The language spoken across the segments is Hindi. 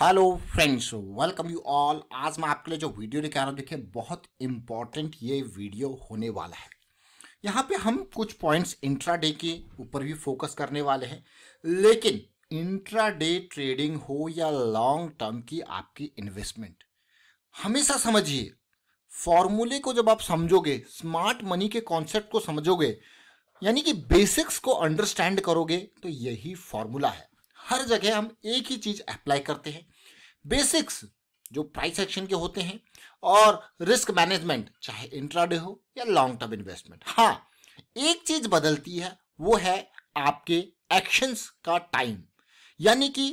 hello friends welcome you all आज मैं आपके लिए जो वीडियो लेकर आ रहा हूँ देखिए बहुत इंपॉर्टेंट ये वीडियो होने वाला है यहाँ पे हम कुछ पॉइंट्स डे के ऊपर भी फोकस करने वाले हैं लेकिन डे ट्रेडिंग हो या लॉन्ग टर्म की आपकी इन्वेस्टमेंट हमेशा समझिए फॉर्मूले को जब आप समझोगे स्मार्ट मनी के कॉन्सेप्ट को समझोगे यानी कि बेसिक्स को अंडरस्टैंड करोगे तो यही फॉर्मूला है हर जगह हम एक ही चीज़ अप्लाई करते हैं बेसिक्स जो प्राइस एक्शन के होते हैं और रिस्क मैनेजमेंट चाहे इंट्राडे हो या लॉन्ग टर्म इन्वेस्टमेंट हाँ एक चीज बदलती है वो है आपके एक्शंस का टाइम यानी कि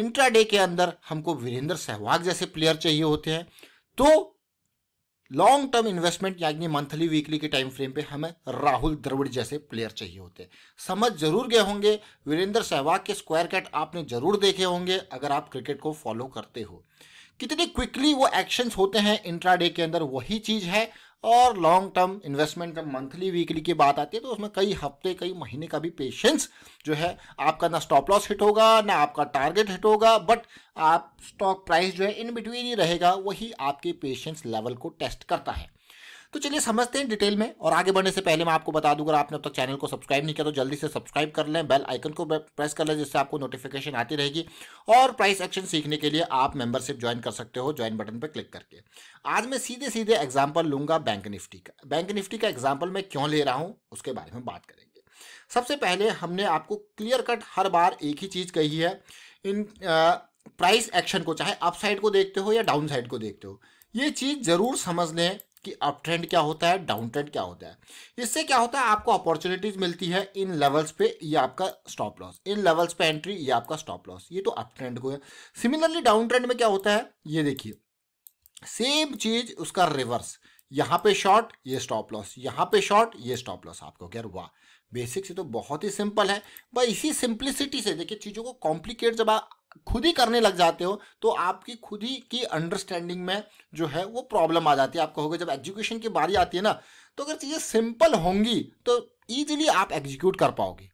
इंट्राडे के अंदर हमको वीरेंद्र सहवाग जैसे प्लेयर चाहिए होते हैं तो लॉन्ग टर्म इन्वेस्टमेंट यानी मंथली वीकली के टाइम फ्रेम पे हमें राहुल द्रविड़ जैसे प्लेयर चाहिए होते हैं समझ जरूर गए होंगे वीरेंद्र सहवाग के स्क्वायर कैट आपने जरूर देखे होंगे अगर आप क्रिकेट को फॉलो करते हो कितने क्विकली वो एक्शंस होते हैं इंट्राडे के अंदर वही चीज़ है और लॉन्ग टर्म इन्वेस्टमेंट जब मंथली वीकली की बात आती है तो उसमें कई हफ्ते कई महीने का भी पेशेंस जो है आपका ना स्टॉप लॉस हिट होगा ना आपका टारगेट हिट होगा बट आप स्टॉक प्राइस जो है इन बिटवीन ही रहेगा वही आपके पेशेंस लेवल को टेस्ट करता है तो चलिए समझते हैं डिटेल में और आगे बढ़ने से पहले मैं आपको बता दूंगा आपने अब तक चैनल को सब्सक्राइब नहीं किया तो जल्दी से सब्सक्राइब कर लें बेल आइकन को प्रेस कर लें जिससे आपको नोटिफिकेशन आती रहेगी और प्राइस एक्शन सीखने के लिए आप मेंबरशिप ज्वाइन कर सकते हो ज्वाइन बटन पर क्लिक करके आज मैं सीधे सीधे एग्जाम्पल लूंगा बैंक निफ्टी का बैंक निफ्टी का एग्जाम्पल मैं क्यों ले रहा हूँ उसके बारे में बात करेंगे सबसे पहले हमने आपको क्लियर कट हर बार एक ही चीज़ कही है इन प्राइस एक्शन को चाहे अपसाइड को देखते हो या डाउन साइड को देखते हो ये चीज़ ज़रूर समझ लें कि अप ट्रेंड क्या होता है डाउन ट्रेंड क्या होता है इससे क्या होता है आपको अपॉर्चुनिटीज मिलती है इन लेवल्स पे ये आपका स्टॉप लॉस इन लेवल्स पे एंट्री ये आपका स्टॉप लॉस ये तो अप ट्रेंड को है सिमिलरली डाउन ट्रेंड में क्या होता है ये देखिए सेम चीज उसका रिवर्स यहाँ पे शॉर्ट ये स्टॉप लॉस यहाँ पे शॉर्ट ये स्टॉप लॉस आपको क्या हुआ बेसिक से तो बहुत ही सिंपल है भाई इसी सिंप्लिसिटी से देखिए चीज़ों को कॉम्प्लिकेट जब आप खुद ही करने लग जाते हो तो आपकी खुद ही की अंडरस्टैंडिंग में जो है वो प्रॉब्लम आ जाती है आप कहोगे जब एजुकेशन की बारी आती है ना तो अगर चीज़ें सिंपल होंगी तो ईजिली आप एग्जीक्यूट कर पाओगे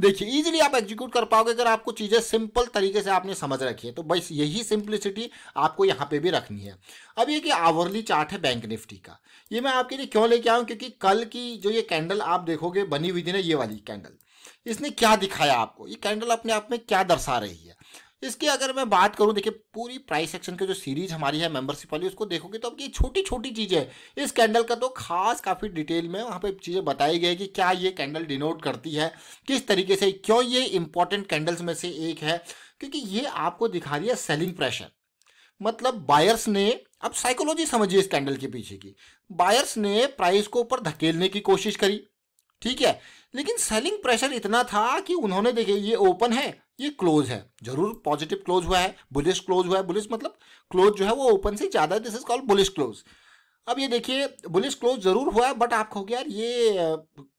देखिए इजीली आप एग्जीक्यूट कर पाओगे अगर आपको चीज़ें सिंपल तरीके से आपने समझ रखी है तो बस यही सिंप्लिसिटी आपको यहाँ पे भी रखनी है अब ये कि आवरली चार्ट है बैंक निफ्टी का ये मैं आपके लिए क्यों लेके आऊँ क्योंकि कल की जो ये कैंडल आप देखोगे बनी हुई थी ना ये वाली कैंडल इसने क्या दिखाया आपको ये कैंडल अपने आप में क्या दर्शा रही है इसकी अगर मैं बात करूं देखिए पूरी प्राइस सेक्शन की जो सीरीज हमारी है मेंबरशिप वाली उसको देखोगे तो अब ये छोटी छोटी चीज़ें इस कैंडल का तो खास काफ़ी डिटेल में वहाँ पे चीज़ें बताई गई कि क्या ये कैंडल डिनोट करती है किस तरीके से क्यों ये इंपॉर्टेंट कैंडल्स में से एक है क्योंकि ये आपको दिखा रही है सेलिंग प्रेशर मतलब बायर्स ने अब साइकोलॉजी समझिए इस कैंडल के पीछे की बायर्स ने प्राइस को ऊपर धकेलने की कोशिश करी ठीक है लेकिन सेलिंग प्रेशर इतना था कि उन्होंने देखे ये ओपन है ये क्लोज है जरूर पॉजिटिव क्लोज हुआ है बुलिश क्लोज हुआ है बुलिश मतलब क्लोज जो है वो ओपन से ज़्यादा है this is called bullish close अब ये देखिए बुलिश क्लोज जरूर हुआ है बट आप कहोगे यार ये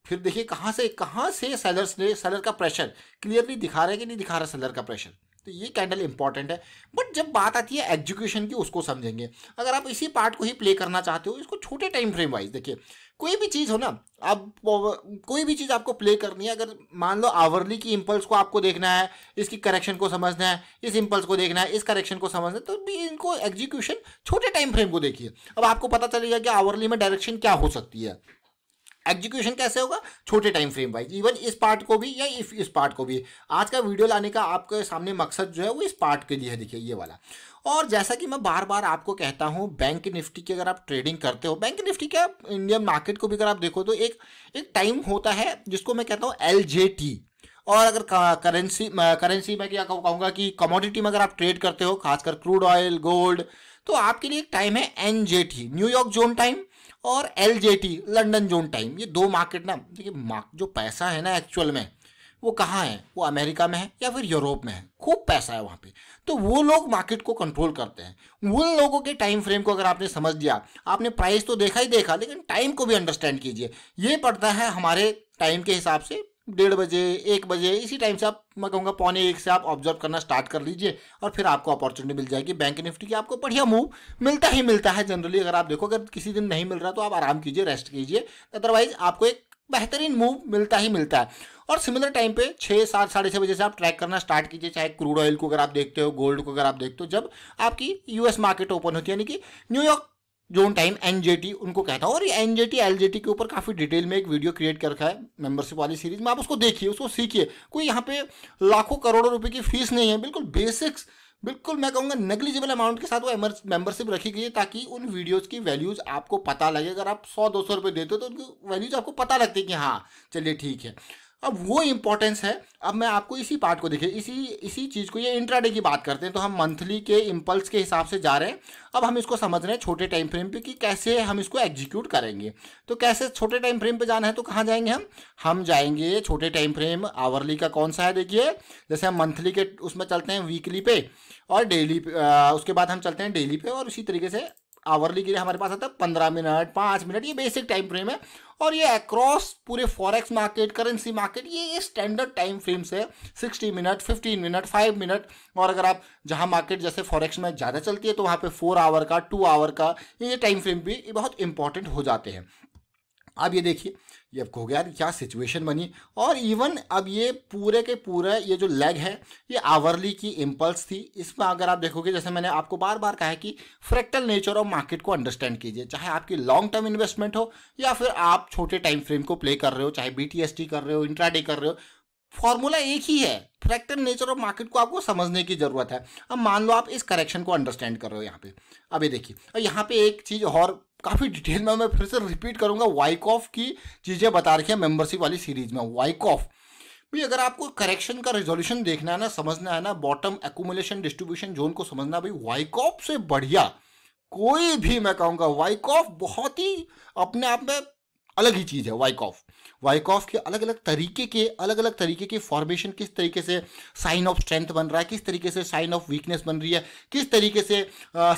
फिर देखिए कहाँ से कहाँ से सेलर्स ने सेलर का प्रेशर क्लियरली दिखा रहे हैं कि नहीं दिखा रहा सेलर का प्रेशर तो ये कैंडल इंपॉर्टेंट है बट जब बात आती है एग्जीक्यूशन की उसको समझेंगे अगर आप इसी पार्ट को ही प्ले करना चाहते हो इसको छोटे टाइम फ्रेम वाइज देखिए कोई भी चीज़ हो ना आप कोई भी चीज़ आपको प्ले करनी है अगर मान लो आवरली की इम्पल्स को आपको देखना है इसकी करेक्शन को समझना है इस इम्पल्स को देखना है इस करेक्शन को समझना है तो भी इनको एग्जीक्यूशन छोटे टाइम फ्रेम को देखिए अब आपको पता चलेगा कि आवरली में डायरेक्शन क्या हो सकती है एग्जीक्यूशन कैसे होगा छोटे टाइम फ्रेम वाइज इवन इस पार्ट को भी या इफ इस पार्ट को भी आज का वीडियो लाने का आपके सामने मकसद जो है वो इस पार्ट के लिए है देखिए ये वाला और जैसा कि मैं बार बार आपको कहता हूँ बैंक निफ्टी की अगर आप ट्रेडिंग करते हो बैंक निफ्टी क्या इंडियन मार्केट को भी अगर आप देखो तो एक एक टाइम होता है जिसको मैं कहता हूँ एल और अगर करेंसी करेंसी में क्या कहूँगा कि कमोडिटी में अगर आप ट्रेड करते हो खासकर क्रूड ऑयल गोल्ड तो आपके लिए एक टाइम है एन न्यूयॉर्क जोन टाइम और L J T London zone time ये दो मार्केट ना देखिए मार्क जो पैसा है ना एक्चुअल में वो कहाँ है वो अमेरिका में है या फिर यूरोप में है खूब पैसा है वहाँ पे तो वो लोग मार्केट को कंट्रोल करते हैं उन लोगों के टाइम फ्रेम को अगर आपने समझ लिया आपने प्राइस तो देखा ही देखा लेकिन टाइम को भी अंडरस्टैंड कीजिए ये पड़ता है हमारे टाइम के हिसाब से डेढ़ बजे एक बजे इसी टाइम से आप मैं कहूँगा पौने एक से आप ऑब्जर्व करना स्टार्ट कर लीजिए और फिर आपको अपॉर्चुनिटी मिल जाएगी बैंक निफ्टी की आपको बढ़िया मूव मिलता ही मिलता है जनरली अगर आप देखो अगर किसी दिन नहीं मिल रहा तो आप आराम कीजिए रेस्ट कीजिए अदरवाइज आपको एक बेहतरीन मूव मिलता ही मिलता है और सिमिलर टाइम पे छः सात साढ़े छः बजे से आप ट्रैक करना स्टार्ट कीजिए चाहे क्रूड ऑयल को अगर आप देखते हो गोल्ड को अगर आप देखते हो जब आपकी यूएस मार्केट ओपन होती है यानी कि न्यूयॉर्क जो उन टाइम एनजेटी उनको कहता हूँ और ये एनजेटी एलजेटी के ऊपर काफ़ी डिटेल में एक वीडियो क्रिएट कर रखा है मेंबरशिप वाली सीरीज में आप उसको देखिए उसको सीखिए कोई यहाँ पे लाखों करोड़ों रुपए की फीस नहीं है बिल्कुल बेसिक्स बिल्कुल मैं कहूँगा नेग्लिजिबल अमाउंट के साथ वो मेंबरशिप रखी गई है ताकि उन वीडियोस की वैल्यूज़ आपको पता लगे अगर आप सौ दो सौ रुपये देते हो तो उनकी वैल्यूज़ आपको पता लगती है कि हाँ चलिए ठीक है अब वो इम्पोर्टेंस है अब मैं आपको इसी पार्ट को देखिए इसी इसी चीज़ को ये इंट्राडे की बात करते हैं तो हम मंथली के इम्पल्स के हिसाब से जा रहे हैं अब हम इसको समझ रहे हैं छोटे टाइम फ्रेम पे कि कैसे हम इसको एग्जीक्यूट करेंगे तो कैसे छोटे टाइम फ्रेम पे जाना है तो कहाँ जाएंगे हम हम जाएंगे छोटे टाइम फ्रेम आवरली का कौन सा है देखिए जैसे हम मंथली के उसमें चलते हैं वीकली पे और डेली उसके बाद हम चलते हैं डेली पे और इसी तरीके से आवरली के लिए हमारे पास आता है पंद्रह मिनट पाँच मिनट ये बेसिक टाइम फ्रेम है और ये अक्रॉस पूरे फॉरेक्स मार्केट करेंसी मार्केट ये स्टैंडर्ड टाइम फ्रेम से sixty minute fifteen minute five minute और अगर आप जहाँ मार्केट जैसे फॉरेक्स में ज़्यादा चलती है तो वहाँ पर फोर आवर का टू आवर का ये टाइम फ्रेम भी बहुत इंपॉर्टेंट हो जाते हैं अब ये देखिए ये अब हो गया यार क्या सिचुएशन बनी और इवन अब ये पूरे के पूरे ये जो लेग है ये आवरली की इम्पल्स थी इसमें अगर आप देखोगे जैसे मैंने आपको बार बार कहा है कि फ्रैक्टल नेचर ऑफ मार्केट को अंडरस्टैंड कीजिए चाहे आपकी लॉन्ग टर्म इन्वेस्टमेंट हो या फिर आप छोटे टाइम फ्रेम को प्ले कर रहे हो चाहे बी कर रहे हो इंट्राडे कर रहे हो फॉर्मूला एक ही है फ्रैक्टर नेचर ऑफ मार्केट को आपको समझने की ज़रूरत है अब मान लो आप इस करेक्शन को अंडरस्टैंड कर रहे हो यहाँ पे अभी देखिए और यहाँ पे एक चीज़ और काफ़ी डिटेल में मैं फिर से रिपीट वाइक वाइकॉफ की चीज़ें बता रखी है मेम्बरशिप वाली सीरीज में वाइकॉफ भी अगर आपको करेक्शन का रिजोल्यूशन देखना है ना समझना है ना बॉटम एकुमुलेशन डिस्ट्रीब्यूशन जोन को समझना भाई वाइकॉफ से बढ़िया कोई भी मैं कहूँगा वाइकॉफ बहुत ही अपने आप में अलग ही चीज़ है वाइकॉफ वाइकॉफ के अलग अलग तरीके के अलग अलग तरीके की फॉर्मेशन किस तरीके से साइन ऑफ स्ट्रेंथ बन रहा है किस तरीके से साइन ऑफ वीकनेस बन रही है किस तरीके से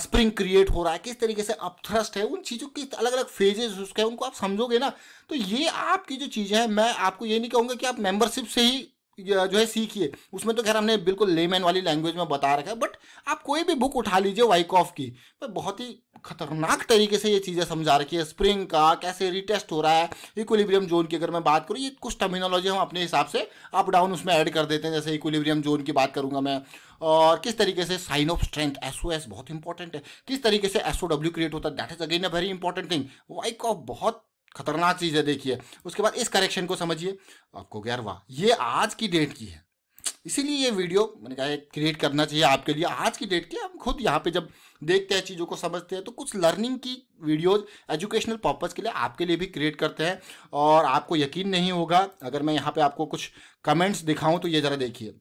स्प्रिंग क्रिएट हो रहा है किस तरीके से अपथ्रस्ट है उन चीज़ों के अलग अलग फेजेज उसके उनको आप समझोगे ना तो ये आपकी जो चीज़ें हैं मैं आपको ये नहीं कहूँगा कि आप मेंबरशिप से ही जो है सीखिए उसमें तो खैर हमने बिल्कुल लेमैन वाली लैंग्वेज में बता रखा है बट आप कोई भी बुक उठा लीजिए ऑफ की पर बहुत ही खतरनाक तरीके से ये चीज़ें समझा रखी है स्प्रिंग का कैसे रिटेस्ट हो रहा है इक्विलिब्रियम जोन की अगर मैं बात करूँ ये कुछ टर्मिनोलॉजी हम अपने हिसाब से अप डाउन उसमें ऐड कर देते हैं जैसे इक्विलिब्रियम जोन की बात करूँगा मैं और किस तरीके से sign of strength S O S बहुत इंपॉर्टेंट है किस तरीके से एस ओ डब्ल्यू क्रिएट होता है that is again a very important thing वाइक ऑफ बहुत खतरनाक चीज़ है देखिए उसके बाद इस करेक्शन को समझिए आपको यार वाह ये आज की डेट की है इसीलिए ये वीडियो मैंने कहा क्रिएट करना चाहिए आपके लिए आज की डेट की हम खुद यहाँ पे जब देखते हैं चीज़ों को समझते हैं तो कुछ लर्निंग की वीडियोज एजुकेशनल पर्पज़ के लिए आपके लिए भी क्रिएट करते हैं और आपको यकीन नहीं होगा अगर मैं यहाँ पे आपको कुछ कमेंट्स दिखाऊं तो ये ज़रा देखिए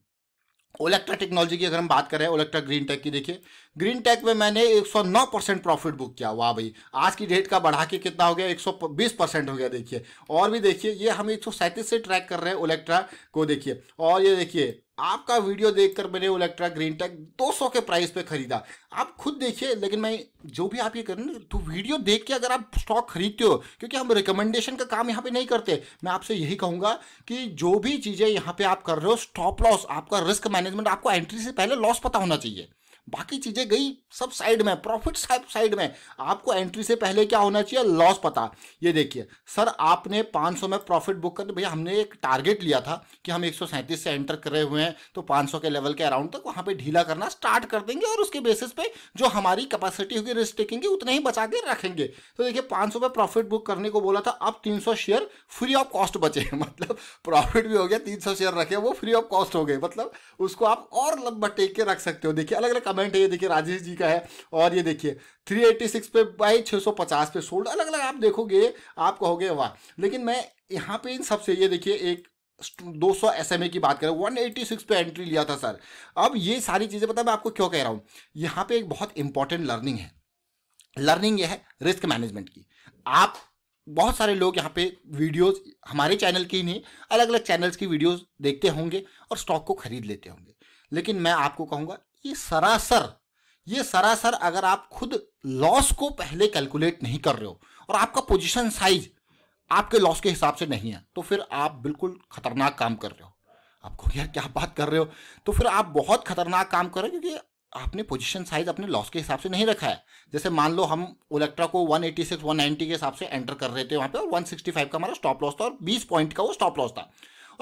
ओलेक्ट्रा टेक्नोलॉजी की अगर हम बात करें ओलेक्ट्रा ग्रीन टेक की देखिए ग्रीन टेक में मैंने 109 परसेंट प्रॉफिट बुक किया वाह भाई आज की डेट का बढ़ा के कितना हो गया 120 परसेंट हो गया देखिए और भी देखिए ये हम एक से ट्रैक कर रहे हैं ओलेक्ट्रा को देखिए और ये देखिए आपका वीडियो देखकर मैंने इलेक्ट्रा ग्रीन टेक 200 के प्राइस पे खरीदा आप खुद देखिए लेकिन मैं जो भी आप ये करें ना तो वीडियो देख के अगर आप स्टॉक खरीदते हो क्योंकि हम रिकमेंडेशन का काम यहाँ पे नहीं करते मैं आपसे यही कहूँगा कि जो भी चीज़ें यहाँ पे आप कर रहे हो स्टॉप लॉस आपका रिस्क मैनेजमेंट आपको एंट्री से पहले लॉस पता होना चाहिए बाकी चीजें गई सब साइड में प्रॉफिट साइड में आपको एंट्री से पहले क्या होना चाहिए लॉस पता ये देखिए सर आपने 500 में प्रॉफिट बुक कर भैया हमने एक टारगेट लिया था कि हम एक से एंटर करे हुए हैं तो 500 के लेवल के अराउंड तक वहां पे ढीला करना स्टार्ट कर देंगे और उसके बेसिस पे जो हमारी कैपेसिटी होगी रिस्क टेकिंग की ही बचा के रखेंगे तो देखिए 500 सौ प्रॉफिट बुक करने को बोला था अब तीन शेयर फ्री ऑफ कॉस्ट बचे मतलब प्रॉफिट भी हो गया तीन शेयर रखे वो फ्री ऑफ कॉस्ट हो गए मतलब उसको आप और लंबा टेक के रख सकते हो देखिए अलग अलग कमेंट है ये देखिए राजेश जी का है और ये देखिए 386 पे बाई 650 पे सोल्ड अलग अलग आप देखोगे आप कहोगे वाह लेकिन मैं यहाँ पे इन सबसे ये देखिए एक 200 एसएमए की बात करें 186 पे एंट्री लिया था सर अब ये सारी चीज़ें पता मैं आपको क्यों कह रहा हूँ यहाँ पे एक बहुत इंपॉर्टेंट लर्निंग है लर्निंग ये है रिस्क मैनेजमेंट की आप बहुत सारे लोग यहाँ पे वीडियोस हमारे चैनल की नहीं अलग अलग चैनल्स की वीडियोस देखते होंगे और स्टॉक को खरीद लेते होंगे लेकिन मैं आपको कहूँगा ये सरासर ये सरासर अगर आप खुद लॉस को पहले कैलकुलेट नहीं कर रहे हो और आपका पोजीशन साइज आपके लॉस के हिसाब से नहीं है तो फिर आप बिल्कुल खतरनाक काम कर रहे हो आपको यार क्या बात कर रहे हो तो फिर आप बहुत खतरनाक काम कर रहे हो क्योंकि आपने पोजीशन साइज अपने लॉस के हिसाब से नहीं रखा है जैसे मान लो हम ओलेक्ट्रा को 186 190 के हिसाब से एंटर कर रहे थे वहाँ पे और 165 का हमारा स्टॉप लॉस था और 20 पॉइंट का वो स्टॉप लॉस था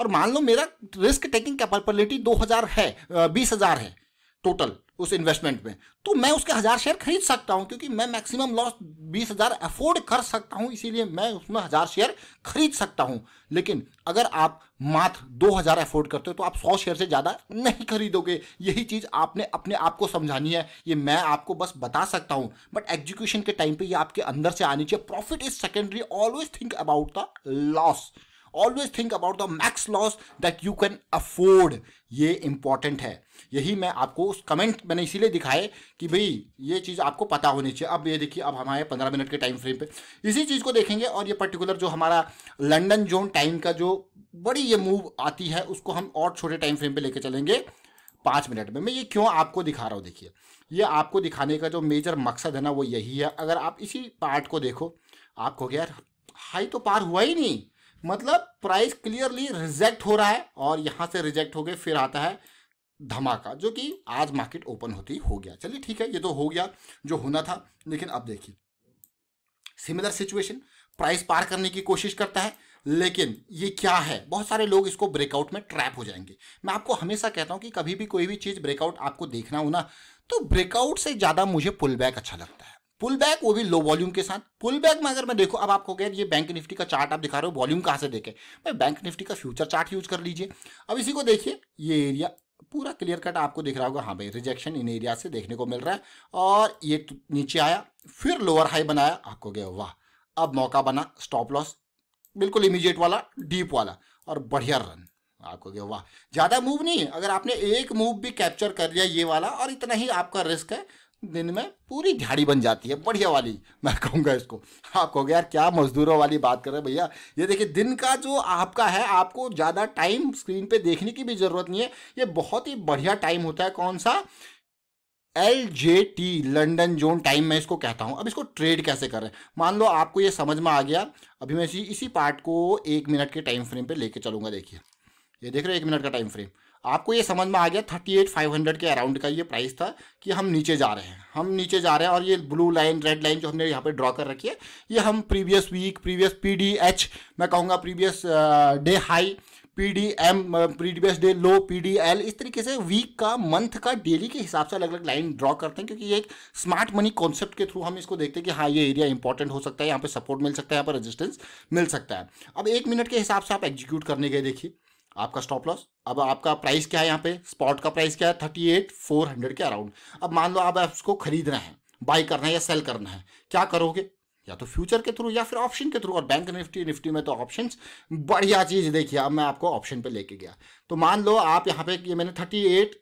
और मान लो मेरा रिस्क टेकिंग कैपेबिलिटी 2000 है बीस हज़ार है टोटल उस इन्वेस्टमेंट में तो मैं उसके हज़ार शेयर खरीद सकता हूँ क्योंकि मैं मैक्सिमम लॉस बीस हज़ार अफोर्ड कर सकता हूँ इसीलिए मैं उसमें हज़ार शेयर खरीद सकता हूँ लेकिन अगर आप मात्र दो हज़ार अफोर्ड करते हो तो आप सौ शेयर से ज़्यादा नहीं खरीदोगे यही चीज़ आपने अपने आप को समझानी है ये मैं आपको बस बता सकता हूँ बट एग्जीक्यूशन के टाइम पर यह आपके अंदर से आनी चाहिए profit is secondary always think about the loss always think about the max loss that you can afford ये इंपॉर्टेंट है यही मैं आपको उस कमेंट मैंने इसीलिए दिखाए कि भाई ये चीज़ आपको पता होनी चाहिए अब ये देखिए अब हमारे पंद्रह मिनट के टाइम फ्रेम पे इसी चीज़ को देखेंगे और ये पर्टिकुलर जो हमारा लंडन जोन टाइम का जो बड़ी ये मूव आती है उसको हम और छोटे टाइम फ्रेम पे लेके चलेंगे पाँच मिनट में मैं ये क्यों आपको दिखा रहा हूँ देखिए ये आपको दिखाने का जो मेजर मकसद है ना वो यही है अगर आप इसी पार्ट को देखो आपको यार हाई तो पार हुआ ही नहीं मतलब प्राइस क्लियरली रिजेक्ट हो रहा है और यहाँ से रिजेक्ट हो गए फिर आता है धमाका जो कि आज मार्केट ओपन होती हो गया चलिए ठीक है ये तो हो गया जो होना था लेकिन अब देखिए सिमिलर सिचुएशन प्राइस पार करने की कोशिश करता है लेकिन ये क्या है बहुत सारे लोग इसको ब्रेकआउट में ट्रैप हो जाएंगे मैं आपको हमेशा कहता हूँ कि कभी भी कोई भी चीज़ ब्रेकआउट आपको देखना हो ना तो ब्रेकआउट से ज़्यादा मुझे पुल बैक अच्छा लगता है पुल बैक वो भी लो वॉल्यूम के साथ पुल बैक में अगर मैं देखो अब आपको कह ये बैंक निफ्टी का चार्ट आप दिखा रहे हो वॉल्यूम कहाँ से देखें भाई बैंक निफ्टी का फ्यूचर चार्ट यूज कर लीजिए अब इसी को देखिए ये एरिया पूरा क्लियर कट आपको दिख रहा होगा हाँ भाई रिजेक्शन इन एरिया से देखने को मिल रहा है और ये तो नीचे आया फिर लोअर हाई बनाया आपको गया वाह अब मौका बना स्टॉप लॉस बिल्कुल इमीडिएट वाला डीप वाला और बढ़िया रन आपको गया वाह ज़्यादा मूव नहीं है अगर आपने एक मूव भी कैप्चर कर लिया ये वाला और इतना ही आपका रिस्क है दिन में पूरी झाड़ी बन जाती है बढ़िया वाली मैं कहूँगा इसको आप कहोगे यार क्या मजदूरों वाली बात कर रहे हैं भैया ये देखिए दिन का जो आपका है आपको ज़्यादा टाइम स्क्रीन पे देखने की भी ज़रूरत नहीं है ये बहुत ही बढ़िया टाइम होता है कौन सा L J T London zone time मैं इसको कहता हूँ अब इसको ट्रेड कैसे करें मान लो आपको ये समझ में आ गया अभी मैं इसी इसी पार्ट को एक मिनट के टाइम फ्रेम पर लेके चलूँगा देखिए ये देख रहे हो एक मिनट का टाइम फ्रेम आपको ये समझ में आ गया थर्टी एट फाइव हंड्रेड के अराउंड का ये प्राइस था कि हम नीचे जा रहे हैं हम नीचे जा रहे हैं और ये ब्लू लाइन रेड लाइन जो हमने यहाँ पे ड्रॉ कर रखी है ये हम previous week previous P D H मैं कहूँगा previous day high P D M previous day low P D L इस तरीके से वीक का मंथ का डेली के हिसाब से अलग अलग लाइन ड्रॉ करते हैं क्योंकि ये एक स्मार्ट मनी कॉन्सेप्ट के थ्रू हम इसको देखते हैं कि हाँ ये एरिया इंपॉर्टेंट हो सकता है यहाँ पे सपोर्ट मिल सकता है यहाँ पर रेजिस्टेंस मिल सकता है अब एक मिनट के हिसाब से आप एग्जीक्यूट करने गए देखिए आपका स्टॉप लॉस अब आपका प्राइस क्या है यहाँ पे स्पॉट का प्राइस क्या है थर्टी एट फोर हंड्रेड के अराउंड अब मान लो आप उसको खरीदना है बाई करना है या सेल करना है क्या करोगे या तो फ्यूचर के थ्रू या फिर ऑप्शन के थ्रू और बैंक निफ्टी निफ्टी में तो ऑप्शन बढ़िया चीज देखिए अब मैं आपको ऑप्शन पे लेके गया तो मान लो आप यहाँ पे ये मैंने थर्टी एट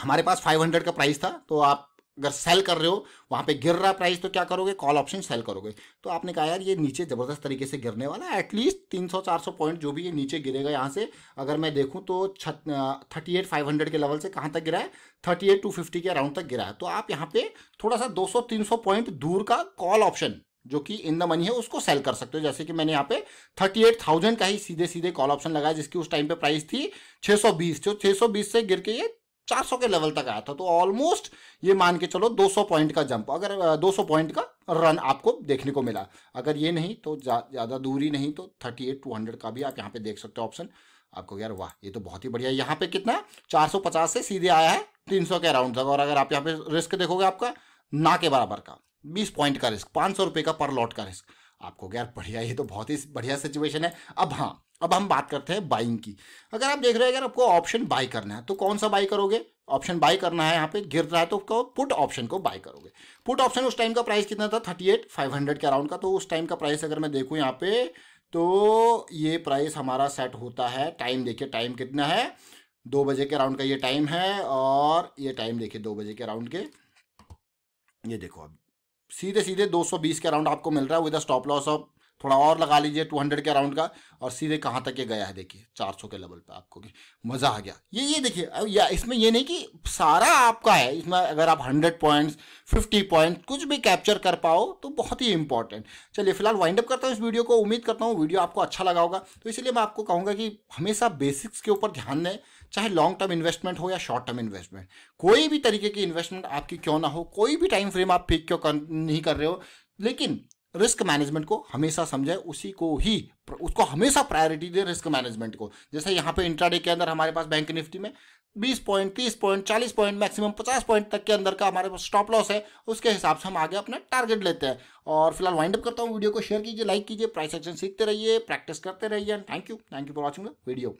हमारे पास फाइव हंड्रेड का प्राइस था तो आप अगर सेल कर रहे हो वहाँ पे गिर रहा प्राइस तो क्या करोगे कॉल ऑप्शन सेल करोगे तो आपने कहा यार ये नीचे ज़बरदस्त तरीके से गिरने वाला है एटलीस्ट 300-400 पॉइंट जो भी ये नीचे गिरेगा यहाँ से अगर मैं देखूँ तो थर्टी एट फाइव हंड्रेड के लेवल से कहाँ तक गिरा है थर्टी एट टू फिफ्टी के अराउंड तक गिरा है तो आप यहाँ पे थोड़ा सा दो सौ तीन सौ पॉइंट दूर का कॉल ऑप्शन जो कि इन द मनी है उसको सेल कर सकते हो जैसे कि मैंने यहाँ पे थाउजेंड का ही सीधे सीधे कॉल ऑप्शन लगाया जिसकी उस टाइम पे प्राइस थी छः सौ बीस तो सौ बीस से गिर के ये 400 के लेवल तक आया था तो ऑलमोस्ट ये मान के चलो 200 पॉइंट का जंप अगर 200 पॉइंट का रन आपको देखने को मिला अगर ये नहीं तो ज़्यादा जा, दूरी नहीं तो 38 200 का भी आप यहाँ पे देख सकते हो ऑप्शन आपको यार वाह ये तो बहुत ही बढ़िया यहाँ पे कितना 450 से सीधे आया है 300 के अराउंड तक और अगर आप यहाँ पे रिस्क देखोगे आपका ना के बराबर का बीस पॉइंट का रिस्क पाँच सौ रुपए का पर लॉट का रिस्क आपको यार बढ़िया ये तो बहुत ही बढ़िया सिचुएशन है अब हाँ अब हम बात करते हैं बाइंग की अगर आप देख रहे हैं अगर आपको ऑप्शन बाय करना है तो कौन सा बाय करोगे ऑप्शन बाय करना है यहाँ पे गिर रहा है तो पुट ऑप्शन को बाय करोगे पुट ऑप्शन उस टाइम का प्राइस कितना था थर्टी एट फाइव हंड्रेड के अराउंड का तो उस टाइम का प्राइस अगर मैं देखूँ यहाँ पे तो ये प्राइस हमारा सेट होता है टाइम देखिए टाइम कितना है दो बजे के अराउंड का ये टाइम है और ये टाइम देखिए दो बजे के अराउंड के ये देखो अब सीधे सीधे 220 के अराउंड आपको मिल रहा है विद स्टॉप लॉस ऑफ थोड़ा और लगा लीजिए टू हंड्रेड के अराउंड का और सीधे कहाँ तक ये गया है देखिए चार सौ के लेवल पे आपको मज़ा आ गया ये ये देखिए या इसमें ये नहीं कि सारा आपका है इसमें अगर आप हंड्रेड पॉइंट्स फिफ्टी पॉइंट कुछ भी कैप्चर कर पाओ तो बहुत ही इंपॉर्टेंट चलिए फिलहाल वाइंड अप करता हूँ इस वीडियो को उम्मीद करता हूँ वीडियो आपको अच्छा लगा होगा तो इसलिए मैं आपको कहूँगा कि हमेशा बेसिक्स के ऊपर ध्यान दें चाहे लॉन्ग टर्म इन्वेस्टमेंट हो या शॉर्ट टर्म इन्वेस्टमेंट कोई भी तरीके की इन्वेस्टमेंट आपकी क्यों ना हो कोई भी टाइम फ्रेम आप पिक क्यों कर, नहीं कर रहे हो लेकिन रिस्क मैनेजमेंट को हमेशा समझे उसी को ही उसको हमेशा प्रायोरिटी दे रिस्क मैनेजमेंट को जैसे यहाँ पे इंट्राडे के अंदर हमारे पास बैंक निफ्टी में 20 point 30 point 40 point maximum 50 point तक के अंदर का हमारे पास स्टॉप लॉस है उसके हिसाब से हम आगे अपना टारगेट लेते हैं और फिलहाल वाइंड अप करता हूँ वीडियो को शेयर कीजिए लाइक कीजिए प्राइस एक्शन सीखते रहिए प्रैक्टिस करते रहिए thank you thank you for watching the video